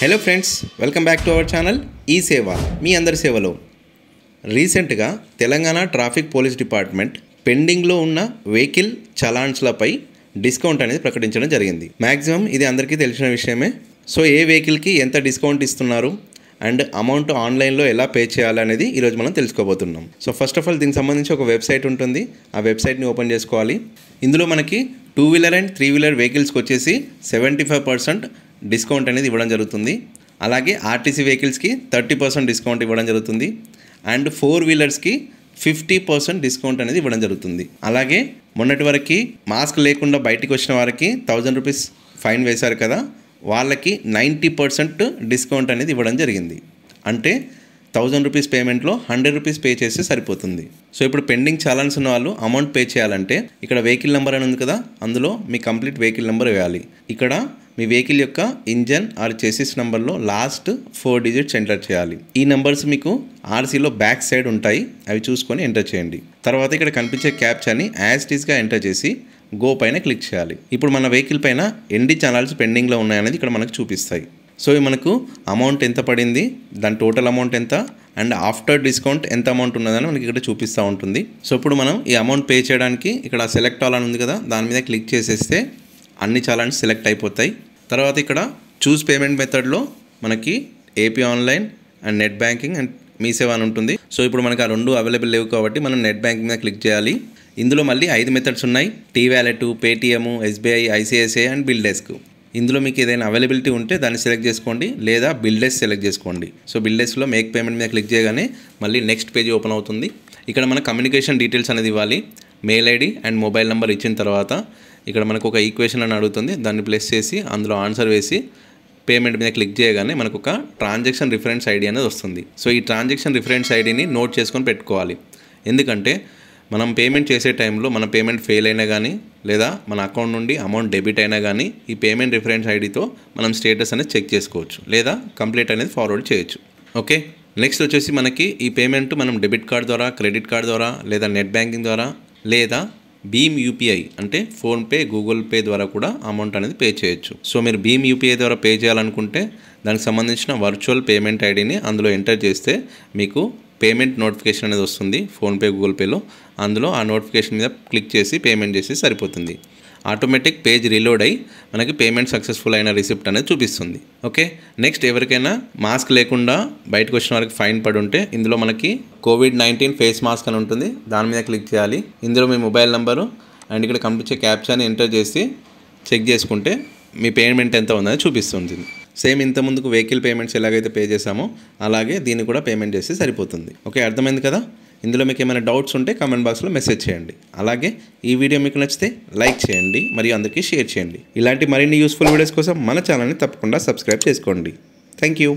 hello friends welcome back to our channel e Seva మీ అందరి సేవలో రీసెంట్గా తెలంగాణ ట్రాఫిక్ పోలీస్ డిపార్ట్మెంట్ పెండింగ్లో ఉన్న వెహికల్ చలాన్స్లపై డిస్కౌంట్ అనేది ప్రకటించడం జరిగింది మ్యాక్సిమం ఇది అందరికీ తెలిసిన విషయమే సో ఏ వెహికల్కి ఎంత డిస్కౌంట్ ఇస్తున్నారు అండ్ అమౌంట్ ఆన్లైన్లో ఎలా పే చేయాలనేది ఈరోజు మనం తెలుసుకోబోతున్నాం సో ఫస్ట్ ఆఫ్ ఆల్ దీనికి సంబంధించి ఒక వెబ్సైట్ ఉంటుంది ఆ వెబ్సైట్ని ఓపెన్ చేసుకోవాలి ఇందులో మనకి two wheeler and three wheeler వెహికల్స్కి వచ్చేసి సెవెంటీ ఫైవ్ పర్సెంట్ డిస్కౌంట్ అనేది ఇవ్వడం జరుగుతుంది అలాగే ఆర్టీసీ వెహికల్స్కి థర్టీ పర్సెంట్ డిస్కౌంట్ ఇవ్వడం జరుగుతుంది అండ్ ఫోర్ వీలర్స్కి ఫిఫ్టీ పర్సెంట్ డిస్కౌంట్ అనేది ఇవ్వడం జరుగుతుంది అలాగే మొన్నటి వరకు మాస్క్ లేకుండా బయటికి వచ్చిన వారికి థౌజండ్ రూపీస్ ఫైన్ వేశారు కదా వాళ్ళకి నైంటీ పర్సెంట్ డిస్కౌంట్ అనేది ఇవ్వడం జరిగింది అంటే థౌజండ్ రూపీస్ పేమెంట్లో హండ్రెడ్ రూపీస్ పే చేస్తే సరిపోతుంది సో ఇప్పుడు పెండింగ్ చాలన్స్ ఉన్న వాళ్ళు అమౌంట్ పే చేయాలంటే ఇక్కడ వెహికల్ నెంబర్ అని ఉంది కదా అందులో మీ కంప్లీట్ వెహికల్ నెంబర్ వేయాలి ఇక్కడ మీ వెహికల్ యొక్క ఇంజన్ ఆర్ చేసిస్ నెంబర్లో లాస్ట్ ఫోర్ డిజిట్స్ ఎంటర్ చేయాలి ఈ నెంబర్స్ మీకు ఆర్సీలో బ్యాక్ సైడ్ ఉంటాయి అవి చూసుకొని ఎంటర్ చేయండి తర్వాత ఇక్కడ కనిపించే యాజ్ యాజ్టీస్గా ఎంటర్ చేసి గో పైన క్లిక్ చేయాలి ఇప్పుడు మన వెహికల్ పైన ఎన్ని ఛానల్స్ పెండింగ్లో ఉన్నాయనేది ఇక్కడ మనకు చూపిస్తాయి సో ఇవి మనకు అమౌంట్ ఎంత పడింది దాని టోటల్ అమౌంట్ ఎంత అండ్ ఆఫ్టర్ డిస్కౌంట్ ఎంత అమౌంట్ ఉన్నదని మనకి ఇక్కడ చూపిస్తూ ఉంటుంది సో ఇప్పుడు మనం ఈ అమౌంట్ పే చేయడానికి ఇక్కడ సెలెక్ట్ ఆల్ అని ఉంది కదా దాని మీద క్లిక్ చేసేస్తే అన్ని చాలా సెలెక్ట్ అయిపోతాయి తర్వాత ఇక్కడ చూస్ పేమెంట్ మెథడ్లో మనకి AP online and net banking and Mee Seva అని ఉంటుంది సో ఇప్పుడు మనకి ఆ రెండు అవైలబుల్ లేవు కాబట్టి మనం నెట్ బ్యాంకింగ్ మీద క్లిక్ చేయాలి ఇందులో మళ్ళీ ఐదు మెథడ్స్ ఉన్నాయి T wallet Paytm SBI ICICI and BillDesk ఇందులో మీకు ఏదైనా అవైలబిలిటీ ఉంటే దాన్ని సెలెక్ట్ చేసుకోండి లేదా బిల్డెస్ సెలెక్ట్ చేసుకోండి సో బిల్డెస్లో మేక్ పేమెంట్ మీద క్లిక్ చేయగానే మళ్ళీ నెక్స్ట్ పేజ్ ఓపెన్ అవుతుంది ఇక్కడ మన కమ్యూనికేషన్ డీటెయిల్స్ అనేది ఇవ్వాలి mail ID and mobile number ఇచ్చిన తర్వాత ఇక్కడ మనకు ఒక ఈక్వేషన్ అని అడుగుతుంది దాన్ని ప్లేస్ చేసి అందులో ఆన్సర్ వేసి పేమెంట్ మీద క్లిక్ చేయగానే మనకు ఒక ట్రాన్జాక్షన్ రిఫరెన్స్ ఐడి అనేది వస్తుంది సో ఈ ట్రాన్జాక్షన్ రిఫరెన్స్ ఐడిని నోట్ చేసుకొని పెట్టుకోవాలి ఎందుకంటే మనం పేమెంట్ చేసే టైంలో మన పేమెంట్ ఫెయిల్ అయినా కానీ లేదా మన అకౌంట్ నుండి అమౌంట్ డెబిట్ అయినా కానీ ఈ పేమెంట్ రిఫరెన్స్ ఐడితో మనం స్టేటస్ అనేది చెక్ చేసుకోవచ్చు లేదా కంప్లీట్ అనేది ఫార్వర్డ్ చేయొచ్చు ఓకే నెక్స్ట్ వచ్చేసి మనకి ఈ పేమెంట్ మనం డెబిట్ కార్డ్ ద్వారా క్రెడిట్ కార్డ్ ద్వారా లేదా నెట్ బ్యాంకింగ్ ద్వారా లేదా భీమ్ యూపీఐ అంటే ఫోన్పే గూగుల్ పే ద్వారా కూడా అమౌంట్ అనేది పే చేయొచ్చు సో మీరు భీమ్ యూపీఐ ద్వారా పే చేయాలనుకుంటే దానికి సంబంధించిన వర్చువల్ పేమెంట్ ఐడిని అందులో ఎంటర్ చేస్తే మీకు పేమెంట్ నోటిఫికేషన్ అనేది వస్తుంది ఫోన్పే గూగుల్ పేలో అందులో ఆ నోటిఫికేషన్ మీద క్లిక్ చేసి పేమెంట్ చేసి సరిపోతుంది ఆటోమేటిక్ పేజ్ రీలోడ్ అయ్యి మనకి పేమెంట్ సక్సెస్ఫుల్ అయిన రిసిప్ట్ అనేది చూపిస్తుంది ఓకే నెక్స్ట్ ఎవరికైనా మాస్క్ లేకుండా బయటకు వచ్చిన వారికి ఫైన్ పడి ఉంటే ఇందులో మనకి కోవిడ్ నైన్టీన్ ఫేస్ మాస్క్ అని ఉంటుంది దాని మీద క్లిక్ చేయాలి ఇందులో మీ మొబైల్ నెంబరు అండ్ ఇక్కడ కంప్లీట్ క్యాప్చాని ఎంటర్ చేసి చెక్ చేసుకుంటే మీ పేమెంట్ ఎంత ఉందని చూపిస్తుంది సేమ్ ఇంతకుముందుకు వెహికల్ పేమెంట్స్ ఎలాగైతే పే చేసామో అలాగే దీన్ని కూడా పేమెంట్ చేస్తే సరిపోతుంది ఓకే అర్థమైంది కదా ఇందులో మీకు ఏమైనా డౌట్స్ ఉంటే కామెంట్ బాక్స్లో మెసేజ్ చేయండి అలాగే ఈ వీడియో మీకు నచ్చితే లైక్ చేయండి మరియు అందరికీ షేర్ చేయండి ఇలాంటి మరిన్ని యూస్ఫుల్ వీడియోస్ కోసం మన ఛానల్ని తప్పకుండా సబ్స్క్రైబ్ చేసుకోండి థ్యాంక్ యూ